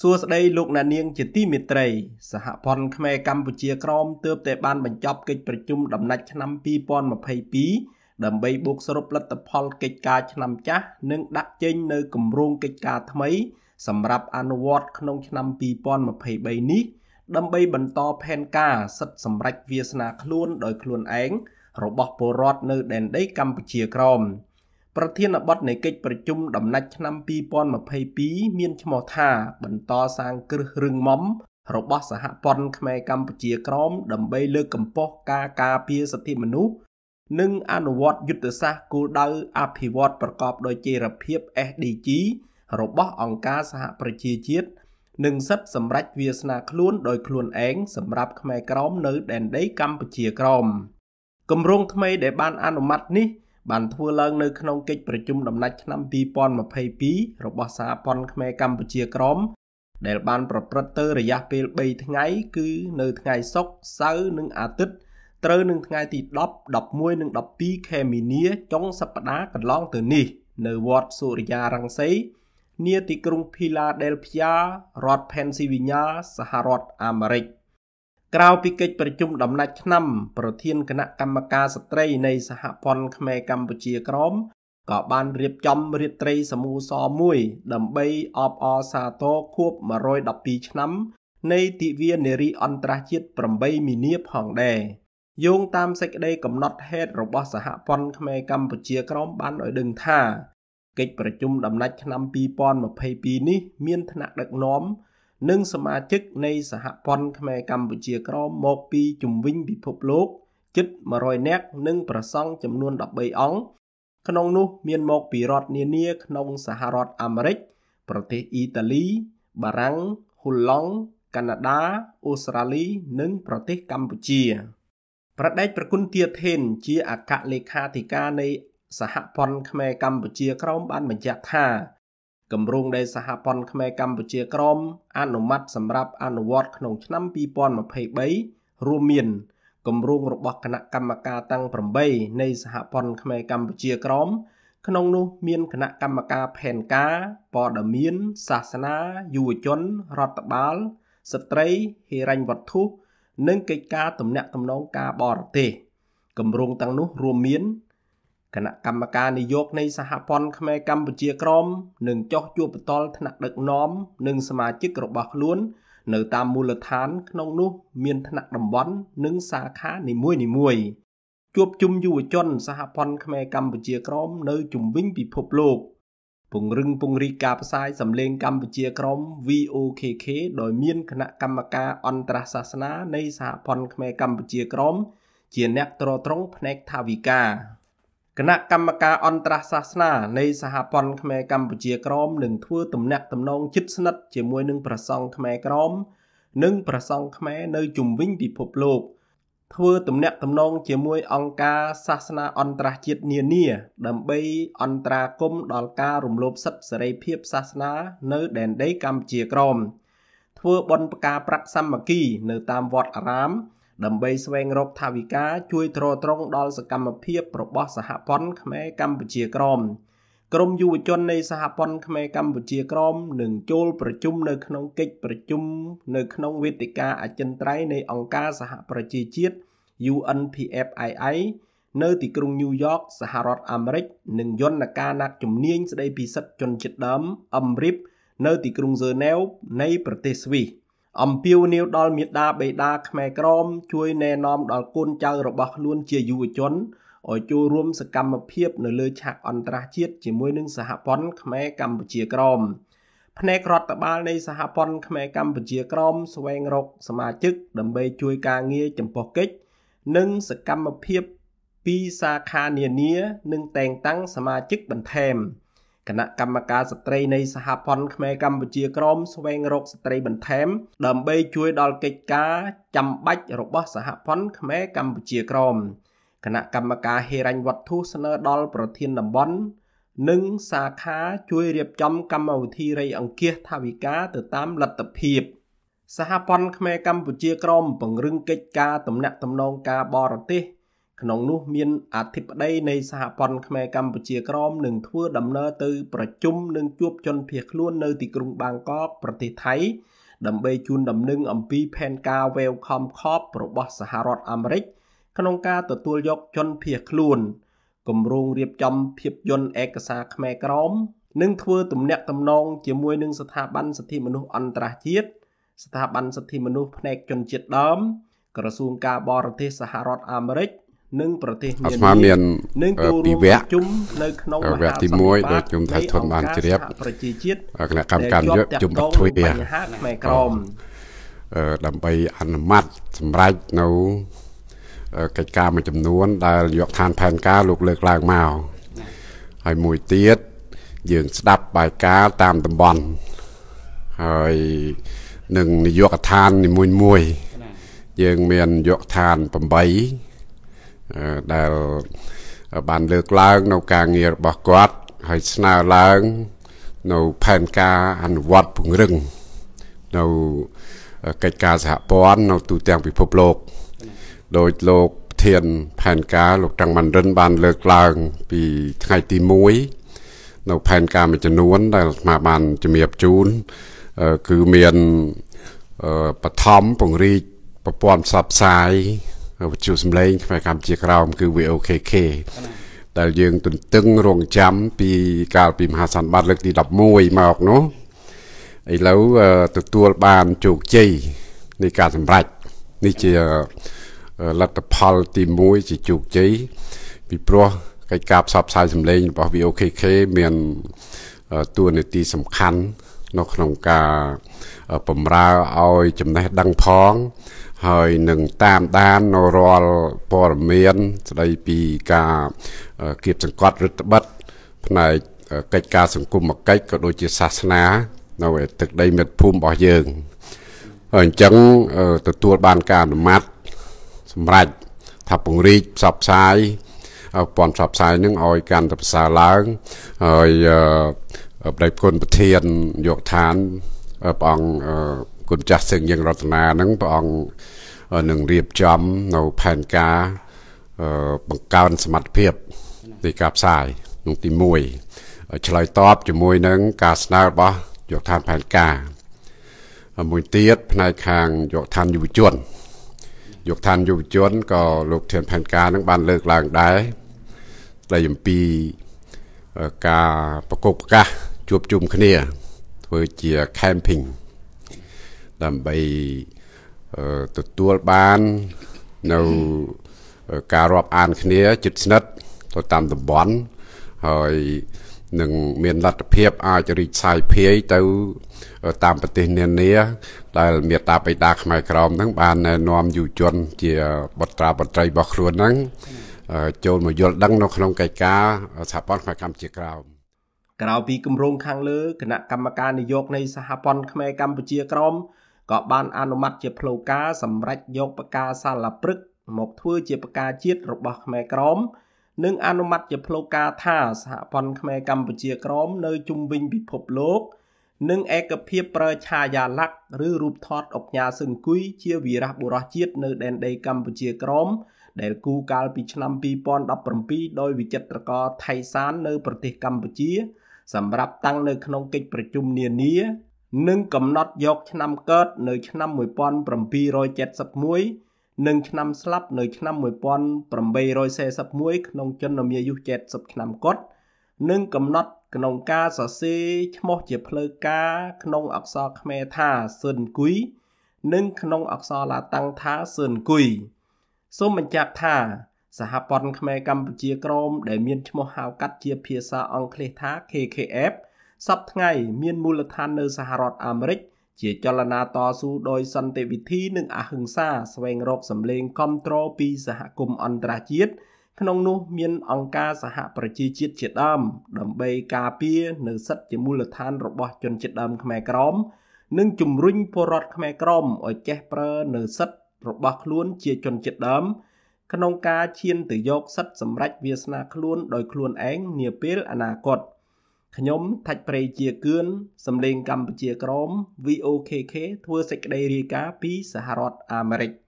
សួស្តីលោកអ្នកនាងជាទីមេត្រីសហព័ន្ធខ្មែរកម្ពុជាក្រមទើបតែបានបញ្ចប់កិច្ចប្រជុំដំណាច់ឆ្នាំ2022ដើម្បីបូកសរុបលទ្ធផលកិច្ចការឆ្នាំចាស់និងដាក់ចេញនៅគម្រោងកិច្ចការថ្មីសម្រាប់អនុវត្តក្នុងឆ្នាំ2023នេះ ដើម្បីបន្តផែនការសិទ្ធិសម្រេចវាសនាខ្លួនដោយខ្លួនឯងរបស់ពលរដ្ឋនៅដែនដីកម្ពុជាក្រម។ប្រធានបទនៃកិច្ចប្រជុំដំណាច់ឆ្នាំ2022មានឈ្មោះថា បន្តសាងគ្រឹះរឹងមាំរបស់សហព័ន្ធខ្មែរកម្ពុជាក្រមដើម្បីលើកកម្ពស់ការការពារសិទ្ធិមនុស្សនិងអនុវត្តយុទ្ធសាស្ត្រគោលដៅអភិវឌ្ឍប្រកបដោយចីរភាព SDG របស់អង្គការសហប្រជាជាតិនិងសិទ្ធិសម្រេចវាសនាខ្លួនដោយខ្លួនឯងសម្រាប់ខ្មែរក្រមនៅដែនដីកម្ពុជាក្រមគម្រោងថ្មីដែលបានអនុម័តនេះបានធ្វើឡើងនៅក្នុងកិច្ចប្រជុំដំណាច់ឆ្នាំ2022របស់សហព័ន្ធខ្មែរកម្ពុជាក្រមដែលបានប្រព្រឹត្តទៅរយៈពេល3ថ្ងៃគឺនៅថ្ងៃសុក្រសៅរ៍និងអាទិត្យត្រូវនឹងថ្ងៃទី10 11និង12ខែមីនាចុងសប្តាហ៍កន្លងទៅនេះនៅវត្តសូរិយារង្សីនាទីក្រុងភីឡាដែលផ្យ៉ារដ្ឋផេនស៊ីវីញ៉ាសហរដ្ឋអាមេរិក។ក្រៅពីកិច្ចប្រជុំដំណាច់ឆ្នាំ ប្រធានគណៈកម្មការស្ត្រីនៃសហព័ន្ធខ្មែរកម្ពុជាក្រមក៏បានរៀបចំរាត្រីសមូសរមួយ ដើម្បីអបអរសាទរខួប112ឆ្នាំ នៃទិវានារីអន្តរជាតិ8មីនា ផងដែរយោងតាមសេចក្តីកំណត់ហេតុរបស់សហព័ន្ធខ្មែរកម្ពុជាក្រមបានឲ្យដឹងថាកិច្ចប្រជុំដំណាច់ឆ្នាំ2022នេះ មានថ្នាក់ដឹកនាំនិងសមាជិក នៃសហព័ន្ធខ្មែរកម្ពុជាក្រមមកពី ជំនវិញ ពិភពលោកជិត100នាក់និង ប្រសង់ចំនួន13អង្គក្នុង នោះ មានមកពីរដ្ឋនានាក្នុង សហរដ្ឋអាមេរិកប្រទេសអ៊ីតាលី បារាំងហ៊ុលឡង់កាណាដាអូស្ត្រាលី និង ប្រទេសកម្ពុជា ប្រដេកប្រគុណទាធេនជាអគ្គលេខាធិការនៃ សហព័ន្ធខ្មែរកម្ពុជាក្រមបានបញ្ជាក់ថាគម្រោងដែលសហព័ន្ធខ្មែរកម្ពុជាក្រមអនុម័តសម្រាប់អនុវត្តក្នុងឆ្នាំ2023រួមមានគម្រោងរបស់គណៈកម្មការទាំង8នៃសហព័ន្ធខ្មែរកម្ពុជាក្រម ក្នុងនោះមានគណៈកម្មការផែនការព័ត៌មាន សាសនាយុវជនរដ្ឋបាលស្ត្រីហិរញ្ញវត្ថុនិងកិច្ចការទំនាក់ទំនងការបរទេសគម្រោងទាំងនោះរួមមានគណៈកម្មការនយោបាយនៃសហព័ន្ធខ្មែរកម្ពុជាក្រមនឹងចោះជួបបតលថ្នាក់ដឹកនាំនិងសមាជិករបស់ខ្លួននៅតាមមូលដ្ឋានក្នុងនោះមានថ្នាក់តំបន់និងសាខានីមួយនីមួយជួបជុំយុវជនសហព័ន្ធខ្មែរកម្ពុជាក្រមនៅជំវិញពិភពលោក ពង្រឹងពង្រីកការផ្សាយសម្លេងកម្ពុជាក្រម VOKK ដោយមានគណៈកម្មការអន្តរសាសនានៃសហព័ន្ធខ្មែរកម្ពុជាក្រម ជាអ្នកត្រត្រង់ផ្នែកថាវិការគណៈកម្មការអន្តរសាសនានៃសហព័ន្ធខ្មែរកម្ពុជាក្រមនឹងធ្វើទំនាក់ទំនងជិតស្និទ្ធជាមួយនឹងប្រសង់ខ្មែរក្រម និងប្រសង់ខ្មែរនៅជុំវិញពិភពលោកធ្វើទំនាក់ទំនងជាមួយអង្គការសាសនាអន្តរជាតិនានា ដើម្បីអន្តរាគមដល់ការរំលោភសិទ្ធិសេរីភាពសាសនានៅដែនដីកម្ពុជាក្រម ធ្វើបន់ផ្កាប្រាក់សាមគ្គីនៅតាមវត្តអារាមដើម្បីស្វែងរកថវិកាជួយទ្រទ្រង់ដល់សកម្មភាពរបស់សហព័ន្ធខ្មែរកម្ពុជាក្រមក្រមយុវជននៃសហព័ន្ធខ្មែរកម្ពុជាក្រមនឹងចូលប្រជុំនៅក្នុងកិច្ចប្រជុំនៅក្នុងវេទិកាអចិន្ត្រៃយ៍នៃអង្គការសហប្រជាជាតិ UNPFII នៅទីក្រុងញូវយ៉កសហរដ្ឋអាមេរិកនិងយន្តការណាត់ជំនាញស្ដីពីសិទ្ធិជនជាតិដើមអឹមរីបនៅទីក្រុងហ្សឺណែវនៃប្រទេសស្វីស។អំពាវនាវដល់មេដាបេដាខ្មែរក្រមជួយណែនាំដល់កូនចៅរបស់ខ្លួនជាយុវជនឲ្យចូលរួម សកម្មភាព នៅលើឆាកអន្តរជាតិជាមួយនឹងសហព័ន្ធខ្មែរកម្ពុជាក្រមផ្នែករដ្ឋបាល នៃសហព័ន្ធខ្មែរកម្ពុជាក្រមស្វែងរកសមាជិក ដើម្បីជួយការងារចំពោះកិច្ចនិងសកម្មភាពពីសាខានានា និងតែងតាំងសមាជិកបន្ថែម។គណៈកម្មការស្ត្រីនៃសហព័ន្ធខ្មែរកម្ពុជាក្រមស្វែងរកស្ត្រីបន្ថែមដើម្បីជួយដល់កិច្ចការចាំបាច់របស់សហព័ន្ធខ្មែរកម្ពុជាក្រមគណៈកម្មការហេរញ្ញវត្ថុស្នើដល់ប្រធានតំបន់ និងសាខាជួយរៀបចំកម្មវិធីរៃអង្គាសថាវិការទៅតាមលទ្ធភាពសហព័ន្ធខ្មែរកម្ពុជាក្រមពង្រឹងកិច្ចការទំនាក់ទំនងការបរទេសក្នុងនោះមានអធិបតីនៃសហព័ន្ធខ្មែរកម្ពុជាក្រមនឹងធ្វើដំណើរទៅ ប្រជុំនិងជួបជនភៀសខ្លួននៅទីក្រុងបាងកកប្រទេសថៃដើម្បីជូនដំណឹងអំពីផែនការ Welcome Corp របស់សហរដ្ឋអាមេរិកក្នុងការទទួលយកជនភៀសខ្លួនគម្រោងរៀបចំភាពយន្តឯកសារខ្មែរក្រមនិងធ្វើទំនាក់ទំនងជាមួយនឹងស្ថាប័នសិទ្ធិមនុស្សអន្តរជាតិស្ថាប័នសិទ្ធិមនុស្សផ្នែកជនជាតិដើមក្រសួងការបរទេសសហរដ្ឋអាមេរិកនិងប្រទេសមានមាននិងចូលរួមប្រជុំនៅក្នុងមហាសន្តិភាពដែលជុំថៃធនបានជ្រាបប្រជាជាតិគណៈកម្មការយុទ្ធជុំបទ្វីបញ្ហាខ្មែរក្រមដើម្បីអនុម័តសម្រេចនៅកិច្ចការមួយចំនួន ដែលយកឋានផែនការលោកលើកឡើងមកហើយមួយទៀតយើងស្ដាប់បាយការណ៍តាមតំបន់ហើយនឹងនយោបាយកឋាននីមួយៗយើងមាននយោបាយកឋាន8ដែលបានលើកឡើង នៅការងាររបស់គាត់ហើយស្នើឡើង នៅផែនការអនុវត្តពង្រឹងនៅកិច្ចការសហព័ន្ធនៅទូទាំងពិភពលោក ដោយលោកប្រធានផែនការលោកតាំងម៉ាន់រិនបានលើកឡើង ពីថ្ងៃទី1នៅផែនការមួយចំនួន ដែលស្មាបានជំរាបជូនគឺមានបឋមពង្រីកប្រព័ន្ធផ្សព្វផ្សាយវិទ្យុសំឡេងខ្មែរកម្ពុជាក្រោមគឺ VOKK ដែលយើងទន្ទឹងរងចាំពី កាលពីមហាសន្និបាតលើកទី11មកនោះឥឡូវទទួលបានជោគជ័យនៃការសម្រេចនេះជាលទ្ធផលទី1ជាជោគជ័យពីព្រោះកិច្ចការផ្សព្វផ្សាយសម្លេងរបស់ VOKK មានតួនាទីសំខាន់នៅក្នុងការបំរើឲ្យចំណេះដឹងផងហើយនឹងតាមដាននៅរាល់ព័ត៌មានស្ដីពីការគៀបសង្កត់រដ្ឋបិតផ្នែកកិច្ចការសង្គមគិច្ចក៏ដូចជាសាសនា នៅទឹកដីមិត្តភូមិរបស់យើងហើយអញ្ចឹងទទួលបានការអនុម័តសម្រាប់ថាពង្រីកផ្សព្វផ្សាយពន្ធផ្សព្វផ្សាយនឹងឲ្យកាន់តែប្រសើរឡើងហើយប្រដេចគុណប្រធានយកឋានព្រះអង្គគុណចាស់សឹងយើងរតនានឹងព្រះអង្គនឹងរៀបចំនៅផែនការបង្កើនសមត្ថភាពនៃការផ្សាយនោះទី1ឆ្លើយតបជាមួយនឹងការស្នើរបស់យកឋានផែនការ មួយទៀតផ្នែកខាងយកឋានយុវជនយកឋានយុវជនក៏លោក ធានផែនការនឹងបានលើកឡើងដែរស្ដីអំពីការប្រកបប្រកាសជួបជុំគ្នា ធ្វើជា camping ដើម្បីទទួលបាននៅការរាប់អានគ្នា ជិតស្និទ្ធទៅតាមតំបន់ហើយនឹងមានលទ្ធភាពអាចរីកសាយភាយទៅ តាមប្រទេសនានា ដែលមេតាបេតាខ្មែរក្រមហ្នឹងបានណែនាំយុវជនជាបត្រាបត្រីរបស់ខ្លួនហ្នឹងចូលមកយល់ដឹងនៅក្នុងកិច្ចការសហព័ន្ធខ្មែរកម្ពុជាក្រោមក្រៅពីគម្រោងខាងលើគណៈកម្មការនយោបាយនៃ សហព័ន្ធខ្មែរកម្ពុជាក្រមក៏បានអនុម័តជាផ្លូវការសម្រេចយកបកាសាឡាព្រឹកមកធ្វើជាបកាជាតិរបស់ខ្មែរក្រម និងអនុម័តជាផ្លូវការថាសហព័ន្ធខ្មែរកម្ពុជាក្រមនៅជុំវិញពិភពលោក និងឯកភាពប្រើឆាយាល័ក្ខឬរូបថតអុកញ៉ាស៊ឹងគួយជាវីរៈបុរសជាតិនៅដែនដីកម្ពុជាក្រមដែលគូកាលពីឆ្នាំ2017ដោយវិចិត្រករថៃសាននៅប្រទេសកម្ពុជា សម្រាប់តាំងនៅក្នុងកិច្ចប្រជុំនានានិងកំណត់យកឆ្នាំកើតនៅឆ្នាំ1771និងឆ្នាំស្លាប់នៅឆ្នាំ1841ក្នុងជនមាយុ70ឆ្នាំគាត់និងកំណត់ក្នុងការសរសេរឈ្មោះជាផ្លូវការក្នុងអក្សរខ្មែរថាស៊ិនគុយនិងក្នុងអក្សរឡាតាំងថាស៊ិនគុយសូមបញ្ជាក់ថាសហព័ន្ធខ្មែរកម្ពុជាក្រមដែលមានឈ្មោះហៅកាត់ជាភាសាអង់គ្លេសថា KKF សប្ថ្ងៃមានមូលដ្ឋាននៅសហរដ្ឋអាមេរិកជាចលនាតស៊ូដោយសន្តិវិធីនិងអហិង្សាស្វែងរកសម្លេងគ្រប់គ្រងពីសហគមន៍អន្តរជាតិក្នុងនោះមានអង្គការសហប្រជាជាតិជាដើមដើម្បីការពារនៅសិទ្ធិជាមូលដ្ឋានរបស់ជនជាតិដើមខ្មែរក្រមនិងជំរុញពលរដ្ឋខ្មែរក្រមឲ្យចេះប្រើនៅសិទ្ធិរបស់ខ្លួនជាជនជាតិដើមក្នុងការឈានទៅយកសិទ្ធិសម្រេចវាសនាខ្លួនដោយខ្លួនឯងនាពេលអនាគត។ខ្ញុំថាច់ព្រៃជាគឿនសំលេងកម្ពុជាក្រម VOKK ធ្វើសេចក្តីរាយការណ៍ពីសហរដ្ឋអាមេរិក។